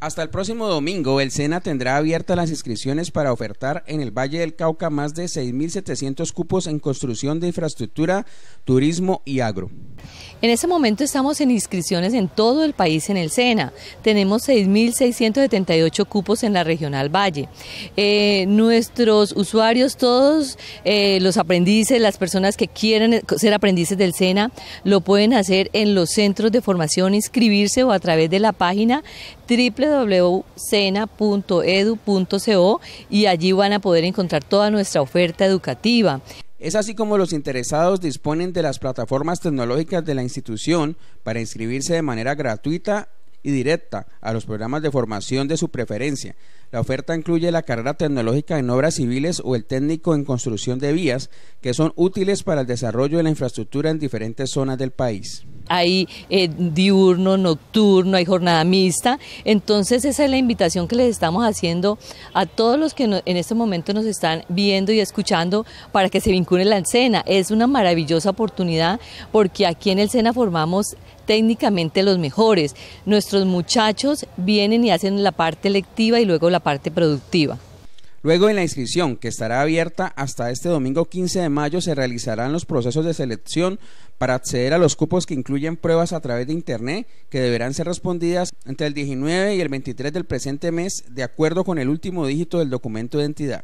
Hasta el próximo domingo, el SENA tendrá abiertas las inscripciones para ofertar en el Valle del Cauca más de 6.700 cupos en construcción de infraestructura, turismo y agro. En este momento estamos en inscripciones en todo el país en el SENA. Tenemos 6.678 cupos en la regional Valle. Eh, nuestros usuarios, todos eh, los aprendices, las personas que quieren ser aprendices del SENA, lo pueden hacer en los centros de formación, inscribirse o a través de la página www.cena.edu.co y allí van a poder encontrar toda nuestra oferta educativa. Es así como los interesados disponen de las plataformas tecnológicas de la institución para inscribirse de manera gratuita y directa a los programas de formación de su preferencia. La oferta incluye la carrera tecnológica en obras civiles o el técnico en construcción de vías, que son útiles para el desarrollo de la infraestructura en diferentes zonas del país hay eh, diurno, nocturno, hay jornada mixta. Entonces esa es la invitación que les estamos haciendo a todos los que en este momento nos están viendo y escuchando para que se vinculen la escena. Es una maravillosa oportunidad porque aquí en el SENA formamos técnicamente los mejores. Nuestros muchachos vienen y hacen la parte lectiva y luego la parte productiva. Luego en la inscripción, que estará abierta hasta este domingo 15 de mayo, se realizarán los procesos de selección para acceder a los cupos que incluyen pruebas a través de Internet que deberán ser respondidas entre el 19 y el 23 del presente mes de acuerdo con el último dígito del documento de entidad.